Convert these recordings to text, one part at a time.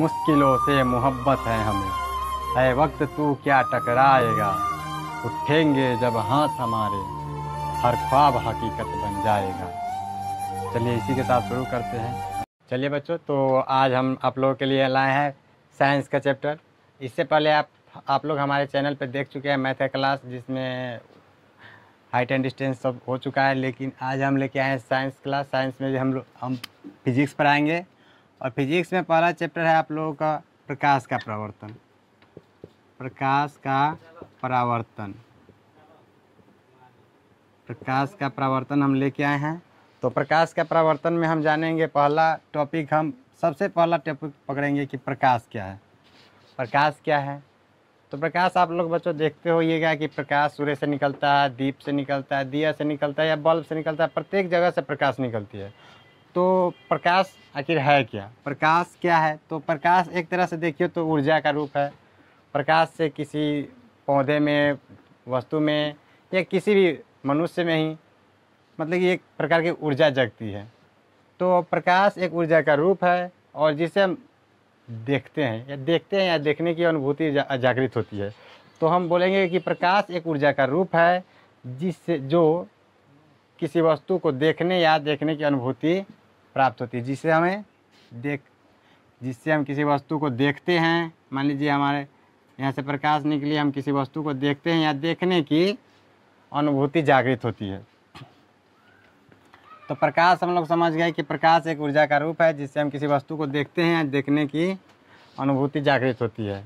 मुश्किलों से मोहब्बत है हमें है वक्त तू क्या टकराएगा उठेंगे जब हाथ हमारे हर ख्वाब हकीकत बन जाएगा चलिए इसी के साथ शुरू करते हैं चलिए बच्चों तो आज हम आप लोगों के लिए लाए हैं साइंस का चैप्टर इससे पहले आप आप लोग हमारे चैनल पर देख चुके हैं मैथ क्लास जिसमें हाइट एंड डिस्टेंस सब हो चुका है लेकिन आज हम लेके आए हैं साइंस क्लास साइंस में हम लोग हम फिजिक्स पढ़ाएंगे और फिजिक्स में पहला चैप्टर है आप लोगों का प्रकाश का प्रवर्तन प्रकाश का परावर्तन प्रकाश का प्रावर्तन हम लेके आए हैं तो प्रकाश का प्रावर्तन में हम जानेंगे पहला टॉपिक हम सबसे पहला टॉपिक पकड़ेंगे कि प्रकाश क्या है प्रकाश क्या है तो प्रकाश आप लोग बच्चों देखते होइएगा कि प्रकाश सूर्य से निकलता है दीप से निकलता है दिया से निकलता है या बल्ब से निकलता है प्रत्येक जगह से प्रकाश निकलती है तो प्रकाश आखिर है क्या प्रकाश क्या है तो प्रकाश एक तरह से देखिए तो ऊर्जा का रूप है प्रकाश से किसी पौधे में वस्तु में या किसी भी मनुष्य में ही मतलब कि एक प्रकार की ऊर्जा जगती है तो प्रकाश एक ऊर्जा का रूप है और जिसे हम देखते हैं या देखते हैं या देखने की अनुभूति जागृत होती है तो हम बोलेंगे कि प्रकाश एक ऊर्जा का रूप है जिससे जो किसी वस्तु को देखने या देखने की अनुभूति प्राप्त होती है जिससे हमें देख जिससे हम किसी वस्तु को देखते हैं मान लीजिए हमारे यहाँ से प्रकाश निकली हम किसी वस्तु को देखते हैं या देखने की अनुभूति जागृत होती है तो प्रकाश हम लोग समझ गए कि प्रकाश एक ऊर्जा का रूप है जिससे हम किसी वस्तु को देखते हैं या देखने की अनुभूति जागृत होती है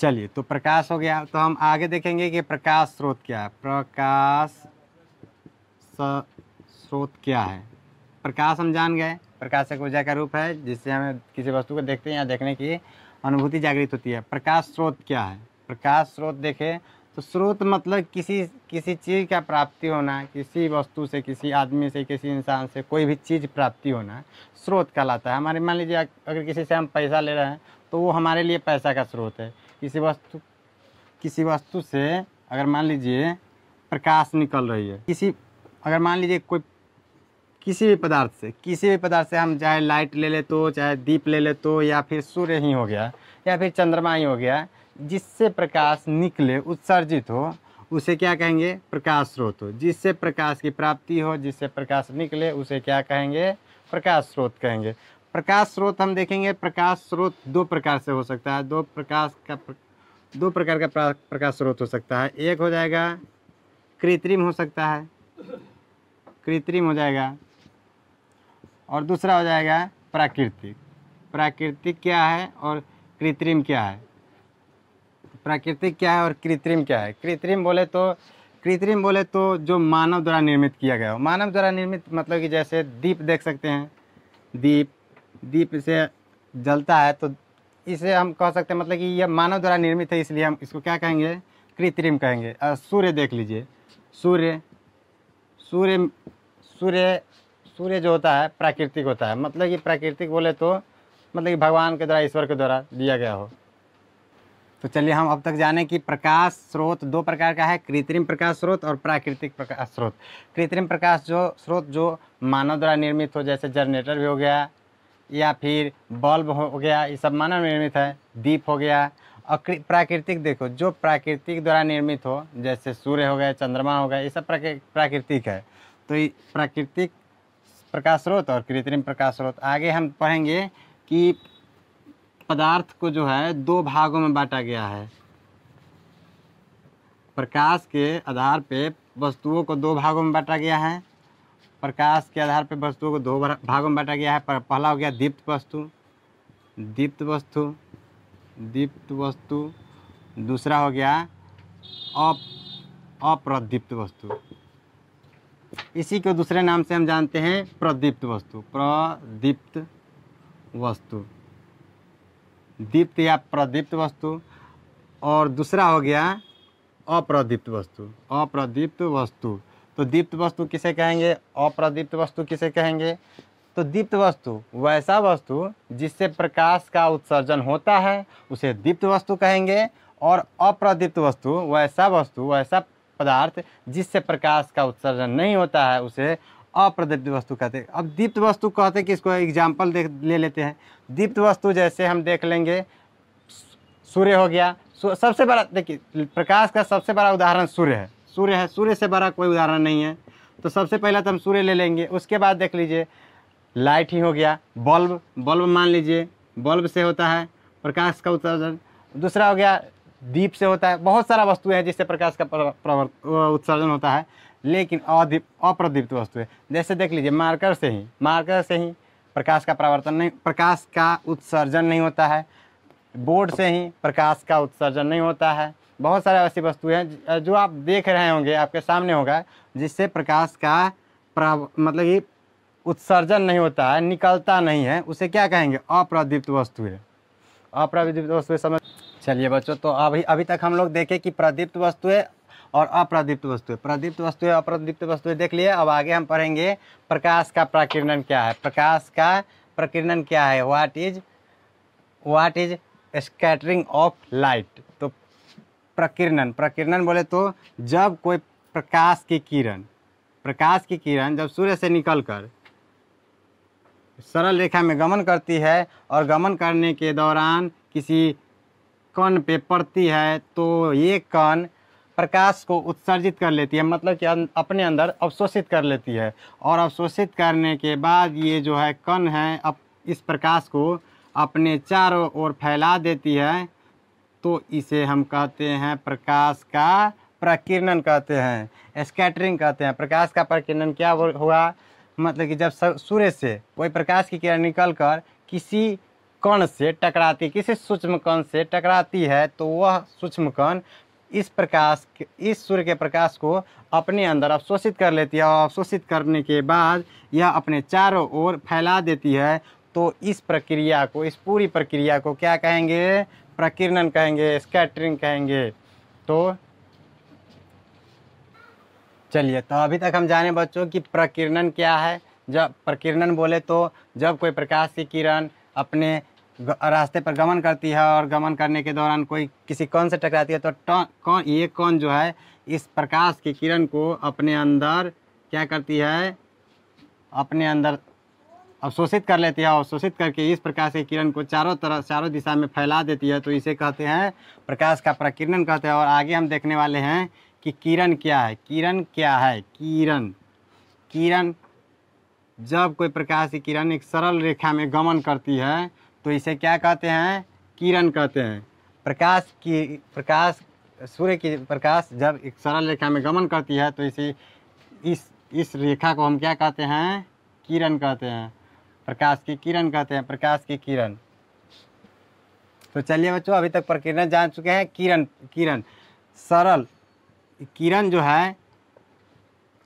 चलिए तो प्रकाश हो गया तो हम आगे देखेंगे कि प्रकाश स्रोत क्या है प्रकाश स्रोत क्या है प्रकाश हम जान गए प्रकाश एक ऊर्जा का रूप है जिससे हमें किसी वस्तु को देखते हैं या देखने की अनुभूति जागृत होती है प्रकाश स्रोत क्या है प्रकाश स्रोत देखें तो स्रोत मतलब किसी किसी चीज़ का प्राप्ति होना किसी वस्तु से किसी आदमी से किसी इंसान से कोई भी चीज़ प्राप्ति होना स्रोत कहलाता है हमारे मान लीजिए अगर किसी से हम पैसा ले रहे हैं तो वो हमारे लिए पैसा का स्रोत है किसी वस्तु किसी वस्तु से अगर मान लीजिए प्रकाश निकल रही है किसी अगर मान लीजिए कोई किसी भी पदार्थ से किसी भी पदार्थ से हम चाहे लाइट ले ले तो चाहे दीप ले ले तो या फिर सूर्य ही हो गया या फिर चंद्रमा ही हो गया जिससे प्रकाश निकले उत्सर्जित हो उसे क्या कहेंगे प्रकाश स्रोत हो जिससे प्रकाश की प्राप्ति हो जिससे प्रकाश निकले उसे क्या कहेंगे प्रकाश स्रोत कहेंगे प्रकाश स्रोत हम देखेंगे प्रकाश स्रोत दो प्रकार से हो सकता है दो प्रकाश का दो प्रकार का प्रकाश स्रोत हो सकता है एक हो जाएगा कृत्रिम हो सकता है कृत्रिम हो जाएगा और दूसरा हो जाएगा प्राकृतिक प्राकृतिक क्या है और कृत्रिम क्या है प्राकृतिक क्या है और कृत्रिम क्या है कृत्रिम बोले तो कृत्रिम बोले तो जो मानव द्वारा निर्मित किया गया हो मानव द्वारा निर्मित मतलब कि जैसे दीप देख सकते हैं दीप दीप से जलता है तो इसे हम कह सकते हैं मतलब कि यह मानव द्वारा निर्मित है इसलिए हम इसको क्या कहेंगे कृत्रिम कहेंगे सूर्य देख लीजिए सूर्य सूर्य सूर्य सूर्य जो होता है प्राकृतिक होता है मतलब कि प्राकृतिक बोले तो मतलब कि भगवान के द्वारा ईश्वर के द्वारा दिया गया हो तो चलिए हम अब तक जाने कि प्रकाश स्रोत दो प्रकार का है कृत्रिम प्रकाश स्रोत और प्राकृतिक प्रकाश स्रोत कृत्रिम प्रकाश जो स्रोत जो मानव द्वारा निर्मित हो जैसे जनरेटर भी हो गया या फिर बल्ब हो गया ये सब मानव निर्मित है दीप हो गया और प्राकृतिक देखो जो प्राकृतिक द्वारा निर्मित हो जैसे सूर्य हो गया चंद्रमा हो गया ये सब प्राकृतिक है तो प्राकृतिक प्रकाश स्रोत और कृत्रिम प्रकाश स्रोत आगे हम पढ़ेंगे कि पदार्थ को जो है दो भागों में बांटा गया है प्रकाश के आधार पे वस्तुओं को दो भागों में बांटा गया है प्रकाश के आधार पर वस्तुओं को दो भागों में बांटा गया है पहला हो गया दीप्त वस्तु दीप्त वस्तु दीप्त वस्तु दूसरा हो गया अप्रदीप्त वस्तु इसी को दूसरे नाम से हम जानते हैं प्रदीप्त वस्तु प्रदीप्त वस्तु दीप्त या प्रदीप्त वस्तु और दूसरा हो गया अप्रदीप्त वस्तु अप्रदीप्त वस्तु तो दीप्त वस्तु किसे कहेंगे अप्रदीप्त वस्तु किसे कहेंगे तो दीप्त वस्तु वैसा वस्तु जिससे प्रकाश का उत्सर्जन होता है उसे दीप्त वस्तु कहेंगे और अप्रदीप्त वस्तु वैसा वस्तु वैसा पदार्थ जिससे प्रकाश का उत्सर्जन नहीं होता है उसे अप्रदीप्त वस्तु कहते हैं अब दीप्त वस्तु कहते हैं कि इसको एग्जाम्पल देख ले लेते हैं दीप्त वस्तु जैसे हम देख लेंगे सूर्य हो गया सबसे बड़ा देखिए प्रकाश का सबसे बड़ा उदाहरण सूर्य है सूर्य है सूर्य से बड़ा कोई उदाहरण नहीं है तो सबसे पहला तो हम सूर्य ले लेंगे उसके बाद देख लीजिए लाइट ही हो गया बल्ब बल्ब मान लीजिए बल्ब से होता है प्रकाश का उत्सर्जन दूसरा हो गया दीप से होता है बहुत सारा वस्तुएं हैं जिससे प्रकाश का उत्सर्जन होता है लेकिन अदीप अप्रदीप्त वस्तु है जैसे देख लीजिए मार्कर से ही मार्कर से ही प्रकाश का प्रवर्तन नहीं प्रकाश का उत्सर्जन नहीं होता है बोर्ड से ही प्रकाश का उत्सर्जन नहीं होता है बहुत सारे ऐसी वस्तुएं हैं जो आप देख रहे होंगे आपके सामने होगा जिससे प्रकाश का मतलब कि उत्सर्जन नहीं होता है निकलता नहीं है उसे क्या कहेंगे अप्रदीप्त वस्तु है अप्रदीप्त वस्तु समझ चलिए बच्चों तो अभी अभी तक हम लोग देखे कि प्रदीप्त वस्तुएं और अप्रदीप्त वस्तुएं प्रदीप्त वस्तुएं अप्रदीप्त वस्तुएं देख लिए अब आगे हम पढ़ेंगे प्रकाश का प्रकीर्णन क्या है प्रकाश का प्रकीर्णन क्या है what is what is scattering of light तो प्रकीर्णन प्रकीर्णन बोले तो जब कोई प्रकाश की किरण प्रकाश की किरण जब सूर्य से कर सरल रेखा में गमन करती है और गमन करने के दौरान किसी कण पे पड़ती है तो ये कण प्रकाश को उत्सर्जित कर लेती है मतलब कि अं-, अपने अंदर अवशोषित कर लेती है और अवशोषित करने के बाद ये जो है कण है अब इस प्रकाश को अपने चारों ओर फैला देती है तो इसे हम कहते हैं प्रकाश का प्रकीर्णन कहते हैं स्कैटरिंग कहते हैं प्रकाश का प्रकीर्णन क्या हुआ मतलब कि जब सूर्य से कोई प्रकाश की किरण निकल कर किसी कण से टकराती किसी सूक्ष्म कण से टकराती है तो वह सूक्ष्म कण इस प्रकाश इस सूर्य के प्रकाश को अपने अंदर अवशोषित कर लेती है और अवशोषित करने के बाद यह अपने चारों ओर फैला देती है तो इस प्रक्रिया को इस पूरी प्रक्रिया को क्या कहेंगे प्रकीर्णन कहेंगे स्कैटरिंग कहेंगे तो चलिए तो अभी तक हम जाने बच्चों कि प्रकीर्णन क्या है जब प्रकीर्णन बोले तो जब कोई प्रकाश की किरण अपने रास्ते पर गमन करती है और गमन करने के दौरान कोई किसी कौन से टकराती है तो कौन ये कौन जो है इस प्रकाश की किरण को अपने अंदर क्या करती है अपने अंदर अवशोषित कर लेती है अवशोषित करके इस प्रकाश की किरण को चारों तरफ चारों दिशा में फैला देती है तो इसे कहते हैं प्रकाश का प्रकिरण कहते हैं और आगे हम देखने वाले हैं कि किरण क्या है किरण क्या है किरण किरण जब कोई प्रकाश की किरण एक सरल रेखा में गमन करती है तो इसे क्या कहते हैं किरण कहते हैं प्रकाश की प्रकाश सूर्य की प्रकाश जब एक सरल रेखा में गमन करती है तो इसे इस इस रेखा को हम क्या कहते हैं किरण कहते हैं प्रकाश की किरण कहते हैं प्रकाश की किरण तो चलिए बच्चों अभी तक प्रकिरण जान चुके हैं किरण किरण सरल किरण जो है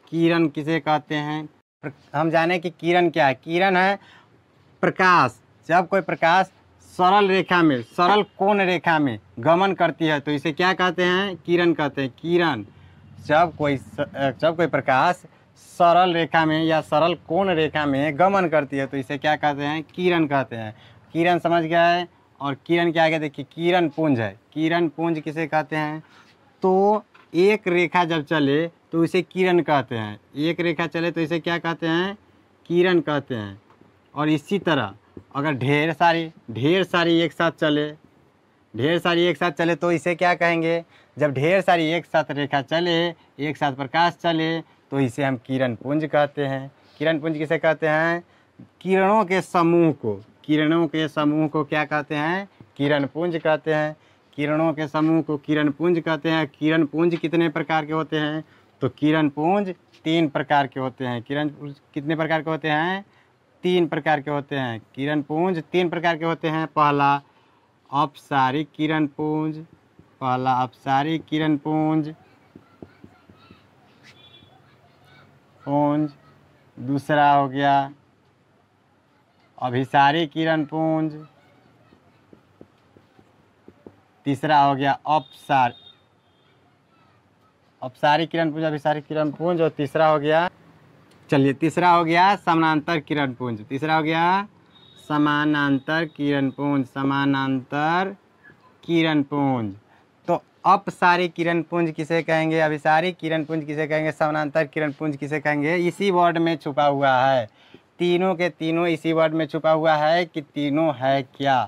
किरण किसे कहते हैं हम जाने कि किरण क्या है किरण है प्रकाश जब कोई प्रकाश सरल रेखा में सरल कोण रेखा में गमन करती है तो इसे क्या कहते हैं किरण कहते हैं किरण जब कोई जब कोई प्रकाश सरल रेखा में या सरल कोण रेखा में गमन करती है तो इसे क्या कहते हैं किरण कहते हैं किरण समझ गया है और किरण क्या हैं देखिए किरण पुंज है किरण पुंज किसे कहते हैं तो एक रेखा जब चले तो इसे किरण कहते हैं एक रेखा चले तो इसे क्या कहते हैं किरण कहते हैं और इसी तरह अगर ढेर सारी ढेर सारी एक साथ चले ढेर सारी एक साथ चले तो इसे क्या कहेंगे जब ढेर सारी एक साथ रेखा चले एक साथ प्रकाश चले तो इसे हम किरण पुंज कहते हैं किरण पुंज किसे कहते हैं किरणों के समूह को किरणों के समूह को क्या कहते हैं किरण पुंज कहते हैं किरणों के समूह को किरण पुंज कहते हैं किरण पुंज कितने प्रकार के होते हैं तो किरण पुंज तीन प्रकार के होते हैं किरण पुंज कितने प्रकार के होते हैं तीन प्रकार के होते हैं किरण पुंज तीन प्रकार के होते हैं पहला अपसारी किरण पुंज पहला अपसारी किरण पुंज पुंज दूसरा हो गया अभिसारी किरण पुंज तीसरा हो गया अपसार अपसारी किरण पुंज अभिसारी किरण पुंज और तीसरा हो गया चलिए तीसरा हो गया समानांतर किरण पुंज तीसरा हो गया समानांतर किरण पुंज समानांतर किरण पुंज तो अपसारी किरण पुंज किसे कहेंगे अभिसारी किरण पुंज किसे कहेंगे समानांतर किरण पुंज किसे कहेंगे इसी वर्ड में छुपा हुआ है तीनों के तीनों इसी वर्ड में छुपा हुआ है कि तीनों है क्या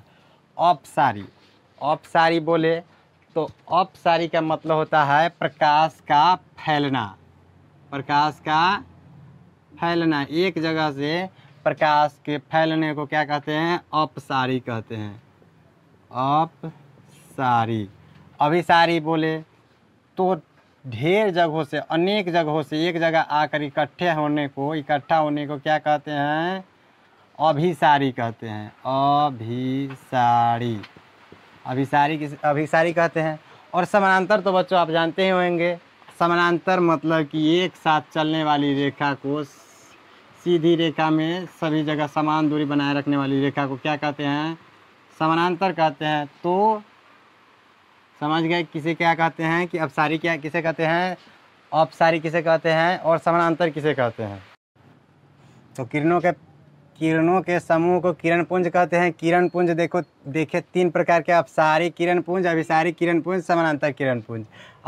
अपसारी अपसारी बोले तो अपसारी का मतलब होता है प्रकाश का फैलना प्रकाश का फैलना एक जगह से प्रकाश के फैलने को क्या कहते हैं अपसारी कहते हैं अपसारी अभिसारी बोले तो ढेर जगहों से अनेक जगहों से एक जगह आकर इकट्ठे होने को इकट्ठा होने को क्या कहते हैं अभिसारी कहते हैं अभिसारी अभिसारी किस अभिसारी कहते हैं और समानांतर तो बच्चों आप जानते ही होंगे समानांतर मतलब कि एक साथ चलने वाली रेखा को सीधी रेखा में सभी जगह समान दूरी बनाए रखने वाली रेखा को क्या कहते हैं समानांतर कहते हैं तो समझ गए किसे क्या कहते हैं कि अपसारी क्या किसे कहते हैं अपसारी किसे कहते हैं और समानांतर किसे कहते हैं तो किरणों के किरणों के समूह को किरण पुंज कहते हैं किरण पुंज देखो देखे तीन प्रकार के अपसारी किरण पुंज अभिसारी किरण पुंज समानांतर किरण पुंज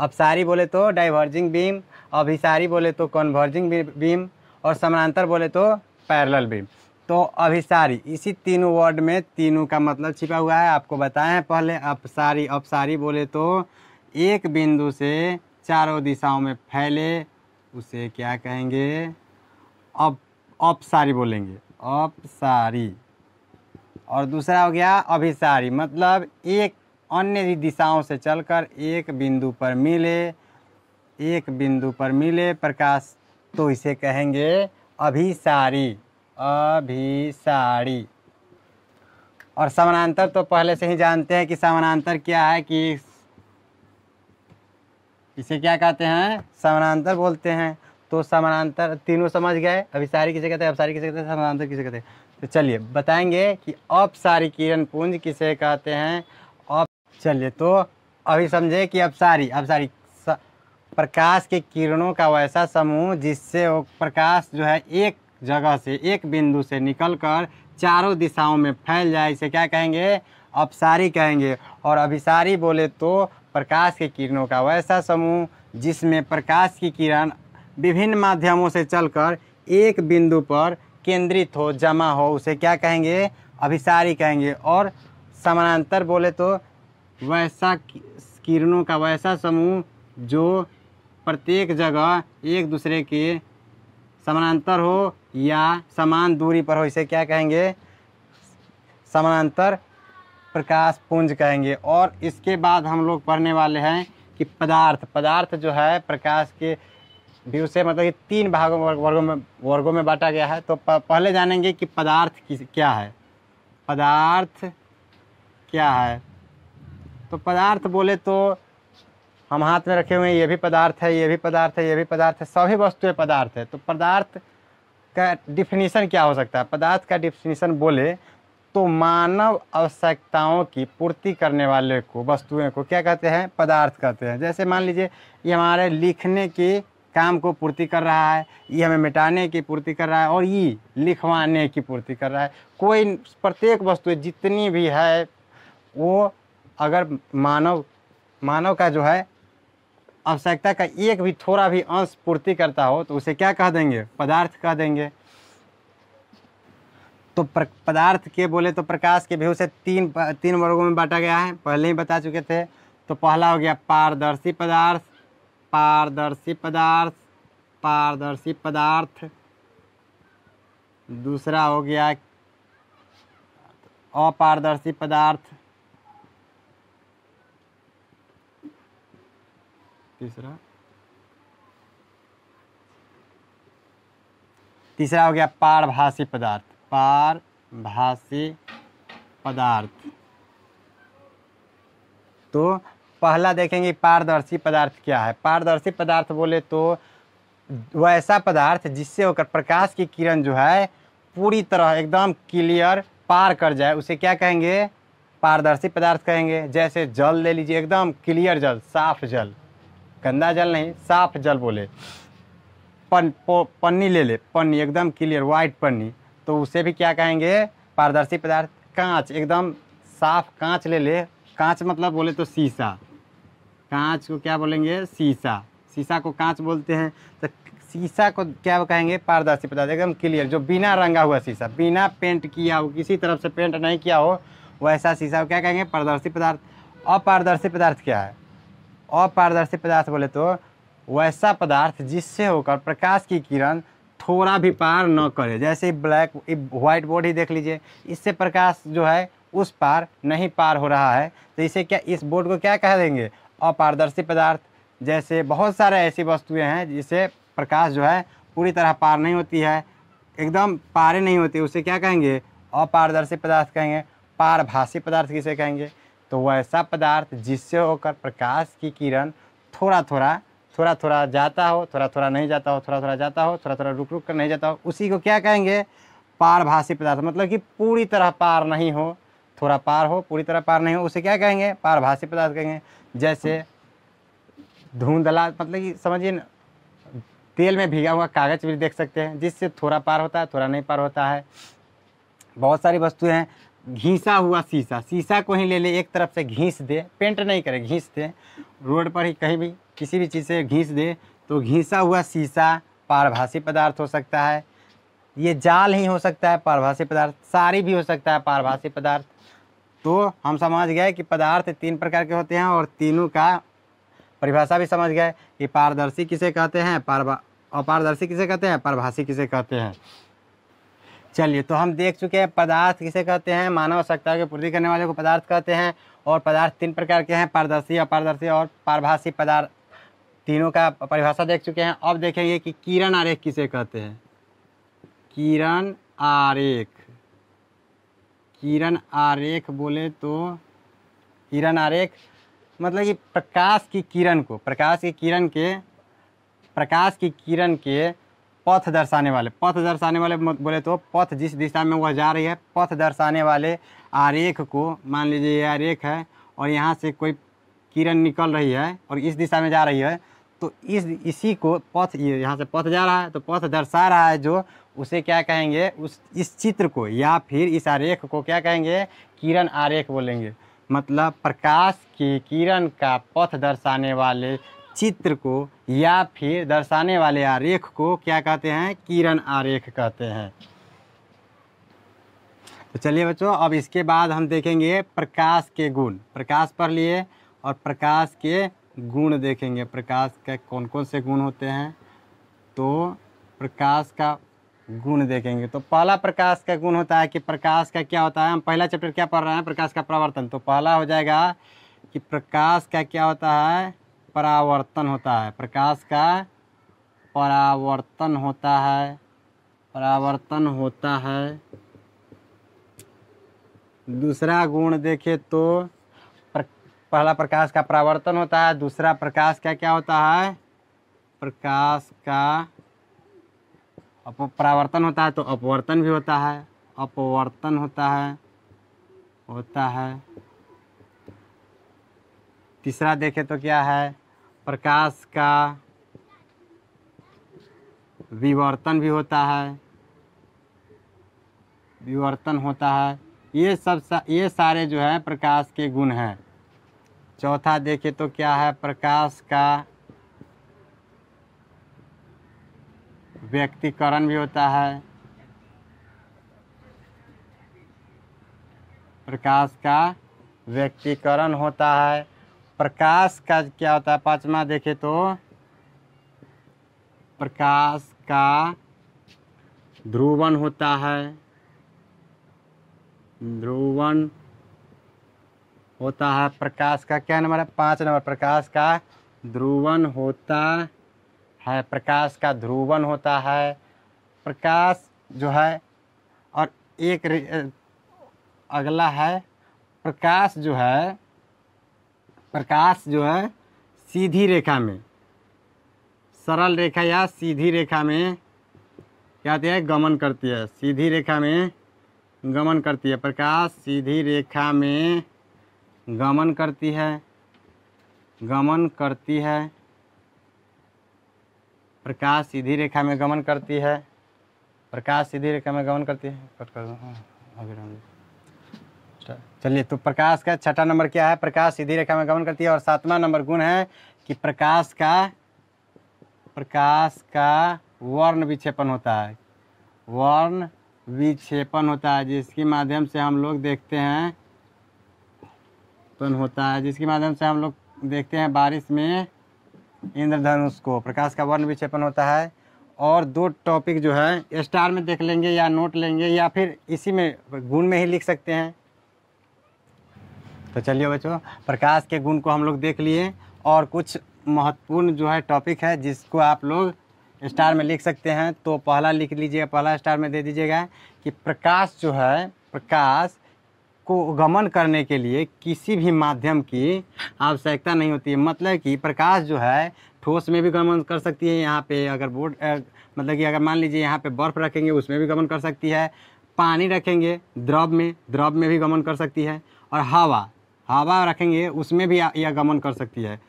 अपसारी बोले तो डाइवर्जिंग बीम अभिसारी बोले तो कन्वर्जिंग बीम और समानांतर बोले तो पैरल बीम तो अभिसारी इसी तीनों वर्ड में तीनों का मतलब छिपा हुआ है आपको बताएं पहले अपसारी अपसारी बोले तो एक बिंदु से चारों दिशाओं में फैले उसे क्या कहेंगे अप अपसारी बोलेंगे अपसारी और दूसरा हो गया अभिसारी मतलब एक अन्य दिशाओं से चलकर एक बिंदु पर मिले एक बिंदु पर मिले प्रकाश तो इसे कहेंगे अभिसारी अभिसारी और समानांतर तो पहले से ही जानते हैं कि समानांतर क्या है कि इसे क्या कहते हैं समानांतर बोलते हैं तो समानांतर तीनों समझ गए अभिसारी किसे कहते हैं अपसारी किसे कहते हैं समानांतर किसे कहते हैं तो चलिए बताएंगे कि अपसारी किरण पुंज किसे कहते हैं अब चलिए तो अभी समझे कि अपसारी अपसारी प्रकाश के किरणों का वैसा समूह जिससे वो प्रकाश जो है एक जगह से एक बिंदु से निकलकर चारों दिशाओं में फैल जाए इसे क्या कहेंगे अपसारी कहेंगे और अभिसारी बोले तो प्रकाश के किरणों का वैसा समूह जिसमें प्रकाश की किरण विभिन्न माध्यमों से चलकर एक बिंदु पर केंद्रित हो जमा हो उसे क्या कहेंगे अभिसारी कहेंगे और समानांतर बोले तो वैसा किरणों का वैसा समूह जो प्रत्येक जगह एक दूसरे के समानांतर हो या समान दूरी पर हो इसे क्या कहेंगे समानांतर प्रकाश पुंज कहेंगे और इसके बाद हम लोग पढ़ने वाले हैं कि पदार्थ पदार्थ जो है प्रकाश के व्यू से मतलब कि तीन भागों वर्गों में वर्गों में बांटा गया है तो पहले जानेंगे कि पदार्थ किस क्या है पदार्थ क्या है तो पदार्थ बोले तो हम हाथ में रखे हुए हैं ये भी पदार्थ है ये भी पदार्थ है ये भी पदार्थ है सभी वस्तुएं पदार्थ है तो पदार्थ का डिफिनीसन क्या हो सकता है पदार्थ का डिफिनीसन बोले तो मानव आवश्यकताओं की पूर्ति करने वाले को वस्तुएं को क्या कहते हैं पदार्थ कहते हैं जैसे मान लीजिए ये हमारे लिखने के काम को पूर्ति कर रहा है ये हमें मिटाने की पूर्ति कर रहा है और ये लिखवाने की पूर्ति कर रहा है कोई प्रत्येक वस्तु जितनी भी है वो अगर मानव मानव का जो है आवश्यकता का एक भी थोड़ा भी अंश पूर्ति करता हो तो उसे क्या कह देंगे पदार्थ कह देंगे तो पदार्थ के बोले तो प्रकाश के भी उसे तीन तीन वर्गों में बांटा गया है पहले ही बता चुके थे तो पहला हो गया पारदर्शी पदार्थ पारदर्शी पदार्थ पारदर्शी पदार्थ दूसरा हो गया अपारदर्शी पदार्थ तीसरा तीसरा हो गया पारभाषी पदार्थ पारभाषी पदार्थ तो पहला देखेंगे पारदर्शी पदार्थ क्या है पारदर्शी पदार्थ बोले तो वह ऐसा पदार्थ जिससे होकर प्रकाश की किरण जो है पूरी तरह एकदम क्लियर पार कर जाए उसे क्या कहेंगे पारदर्शी पदार्थ कहेंगे जैसे जल ले लीजिए एकदम क्लियर जल साफ जल गंदा जल नहीं साफ जल बोले पन पन्नी ले ले पन्नी एकदम क्लियर वाइट पन्नी तो उसे भी क्या कहेंगे पारदर्शी पदार्थ कांच एकदम साफ कांच ले ले कांच मतलब बोले तो शीशा कांच को क्या बोलेंगे शीशा शीशा को कांच बोलते हैं तो शीशा को क्या कहेंगे पारदर्शी पदार्थ एकदम क्लियर जो बिना रंगा हुआ शीशा बिना पेंट किया हो किसी तरफ से पेंट नहीं किया हो वैसा शीशा को क्या कहेंगे पारदर्शी पदार्थ अपारदर्शी पदार्थ क्या है अपारदर्शी पदार्थ बोले तो वैसा पदार्थ जिससे होकर प्रकाश की किरण थोड़ा भी पार न करे जैसे ब्लैक व्हाइट बोर्ड ही देख लीजिए इससे प्रकाश जो है उस पार नहीं पार हो रहा है तो इसे क्या इस बोर्ड को क्या कह देंगे अपारदर्शी पदार्थ जैसे बहुत सारे ऐसी वस्तुएं हैं जिसे प्रकाश जो है पूरी तरह पार नहीं होती है एकदम पारे नहीं होती उसे क्या कहेंगे अपारदर्शी पदार्थ कहेंगे पारभाषी पदार्थ किसे कहेंगे तो वैसा पदार्थ जिससे होकर प्रकाश की किरण थोड़ा थोड़ा थोड़ा थोड़ा जाता हो थोड़ा थोड़ा नहीं जाता हो थोड़ा थोड़ा जाता हो थोड़ा थोड़ा रुक रुक कर नहीं जाता हो उसी को क्या कहेंगे पारभाषी पदार्थ मतलब कि पूरी तरह पार नहीं हो थोड़ा पार हो पूरी तरह पार नहीं हो उसे क्या कहेंगे पारभाषी पदार्थ कहेंगे जैसे धुंधला मतलब कि समझिए ना तेल में भीगा हुआ कागज़ भी देख सकते हैं जिससे थोड़ा पार होता है थोड़ा नहीं पार होता है बहुत सारी वस्तुएं हैं घीसा हुआ शीशा शीशा को ही ले ले एक तरफ से घीस दे पेंट नहीं करे घीस दे रोड पर ही कहीं भी किसी भी चीज़ से घीस दे तो घीसा हुआ शीशा पारभाषी पदार्थ हो सकता है ये जाल ही हो सकता है पारभाषी पदार्थ सारी भी हो सकता है पारभाषी पदार्थ तो हम समझ गए कि पदार्थ तीन प्रकार के होते हैं और तीनों का परिभाषा भी समझ गए कि पारदर्शी किसे कहते हैं पारभा अपारदर्शी किसे कहते हैं पारभाषी किसे कहते हैं चलिए तो हम देख चुके हैं पदार्थ किसे कहते हैं मानव आवश्यकता की पूर्ति करने वाले को पदार्थ कहते हैं और पदार्थ तीन प्रकार के हैं पारदर्शी अपारदर्शी और पारभाषी पदार्थ तीनों का परिभाषा देख चुके हैं अब देखेंगे कि किरण आरेख किसे कहते हैं किरण आरेख किरण आरेख बोले तो किरण आरेख मतलब कि प्रकाश की किरण को प्रकाश की किरण के प्रकाश की किरण के पथ दर्शाने वाले पथ दर्शाने वाले बोले तो पथ जिस दिशा में वह जा रही है पथ दर्शाने वाले आरेख को मान लीजिए ये आरेख है और यहाँ से कोई किरण निकल रही है और इस दिशा में जा रही है तो इस इसी को पथ ये यहाँ से पथ जा रहा है तो पथ दर्शा रहा है जो उसे क्या कहेंगे उस इस चित्र को या फिर इस आरेख को क्या कहेंगे किरण आरेख बोलेंगे मतलब प्रकाश की किरण का पथ दर्शाने वाले चित्र को या फिर दर्शाने वाले आरेख को क्या कहते हैं किरण आरेख कहते हैं तो चलिए बच्चों अब इसके बाद हम देखेंगे प्रकाश के गुण प्रकाश पढ़ लिए और प्रकाश के गुण देखेंगे प्रकाश के कौन कौन से गुण होते हैं तो प्रकाश का गुण देखेंगे तो पहला प्रकाश का गुण होता है कि प्रकाश का क्या होता है हम पहला चैप्टर क्या पढ़ रहे हैं प्रकाश का प्रवर्तन तो पहला हो जाएगा कि प्रकाश का क्या होता है परावर्तन होता है प्रकाश का परावर्तन होता है परावर्तन होता है दूसरा गुण देखे तो प्र, पहला प्रकाश का परावर्तन होता है दूसरा प्रकाश का क्या होता है प्रकाश का परावर्तन होता है तो अपवर्तन भी होता है अपवर्तन होता है होता है तीसरा देखे तो क्या है प्रकाश का विवर्तन भी होता है विवर्तन होता है ये सब सा, ये सारे जो है प्रकाश के गुण हैं चौथा देखे तो क्या है प्रकाश का व्यक्तिकरण भी होता है प्रकाश का व्यक्तिकरण होता है प्रकाश का क्या होता है पांचवा देखे तो प्रकाश का ध्रुवन होता है ध्रुवन होता है प्रकाश का क्या नंबर है पाँच नंबर प्रकाश का ध्रुवन होता है प्रकाश का ध्रुवन होता है प्रकाश जो है और एक अगला है प्रकाश जो है प्रकाश जो है सीधी रेखा में सरल रेखा या सीधी रेखा में क्या आती है गमन करती है सीधी रेखा में गमन करती है प्रकाश सीधी रेखा में गमन करती है गमन करती है प्रकाश सीधी रेखा में गमन करती है प्रकाश सीधी रेखा में गमन करती है कट कर दो हाँ अभी अच्छा। चलिए तो प्रकाश का छठा नंबर क्या है प्रकाश सीधी रेखा में गमन करती है और सातवां नंबर गुण है कि प्रकाश का प्रकाश का वर्ण विक्षेपण होता है वर्ण विक्षेपण होता है जिसके माध्यम से हम लोग देखते हैं पन होता है जिसके माध्यम से हम लोग देखते हैं बारिश में इंद्रधनुष को प्रकाश का वर्ण विक्षेपण होता है और दो टॉपिक जो है स्टार में देख लेंगे या नोट लेंगे या फिर इसी में गुण में ही लिख सकते हैं तो चलिए बच्चों प्रकाश के गुण को हम लोग देख लिए और कुछ महत्वपूर्ण जो है टॉपिक है जिसको आप लोग स्टार में लिख सकते हैं तो पहला लिख लीजिएगा पहला स्टार में दे दीजिएगा कि प्रकाश जो है प्रकाश को गमन करने के लिए किसी भी माध्यम की आवश्यकता नहीं होती है मतलब कि प्रकाश जो है ठोस में भी गमन कर सकती है यहाँ पे अगर बोर्ड मतलब कि अगर मान लीजिए यहाँ पे बर्फ़ रखेंगे उसमें भी गमन कर सकती है पानी रखेंगे द्रव में द्रव में भी गमन कर सकती है और हवा हवा रखेंगे उसमें भी यह गमन कर सकती है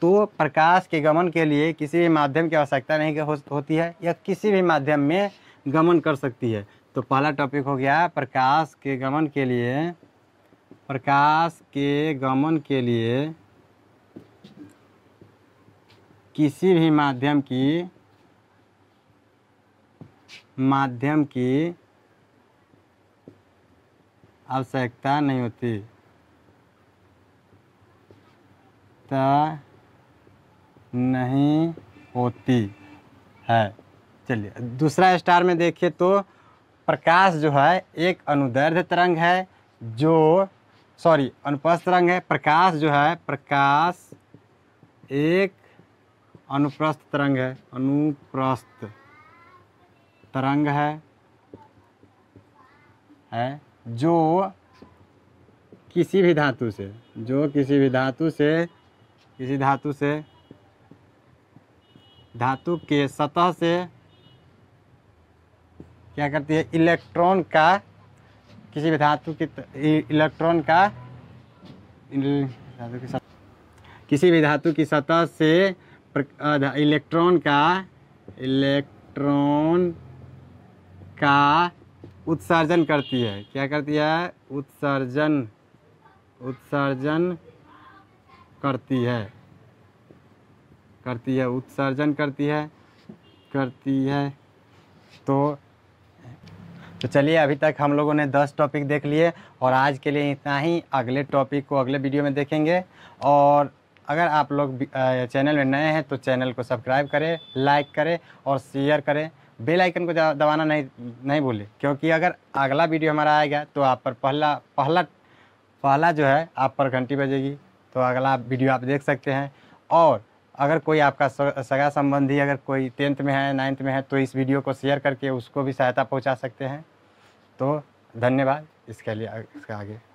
तो प्रकाश के गमन के लिए किसी भी माध्यम की आवश्यकता नहीं होती है या किसी भी माध्यम में गमन कर सकती है तो पहला टॉपिक हो गया प्रकाश के गमन के लिए प्रकाश के गमन के लिए किसी भी माध्यम की माध्यम की आवश्यकता नहीं होती आवश्यकता नहीं होती है चलिए दूसरा स्टार में देखिए तो प्रकाश जो है एक अनुदैर्ध्य तरंग है जो सॉरी अनुप्रस्थ तरंग है प्रकाश जो है प्रकाश एक अनुप्रस्थ तरंग है अनुप्रस्थ तरंग है है जो किसी भी धातु से जो किसी भी धातु से किसी धातु से धातु के सतह से क्या करती है इलेक्ट्रॉन का किसी भी धातु की इलेक्ट्रॉन का धातु की किसी भी धातु की सतह से इलेक्ट्रॉन का इलेक्ट्रॉन का उत्सर्जन करती है क्या करती है उत्सर्जन उत्सर्जन करती है करती है उत्सर्जन करती है करती है तो तो चलिए अभी तक हम लोगों ने 10 टॉपिक देख लिए और आज के लिए इतना ही अगले टॉपिक को अगले वीडियो में देखेंगे और अगर आप लोग चैनल में नए हैं तो चैनल को सब्सक्राइब करें लाइक करें और शेयर करें बेल आइकन को दबाना नहीं नहीं भूलें क्योंकि अगर अगला वीडियो हमारा आएगा तो आप पर पहला पहला पहला जो है आप पर घंटी बजेगी तो अगला वीडियो आप देख सकते हैं और अगर कोई आपका सगा संबंधी अगर कोई टेंथ में है नाइन्थ में है तो इस वीडियो को शेयर करके उसको भी सहायता पहुंचा सकते हैं तो धन्यवाद इसके लिए इसका आगे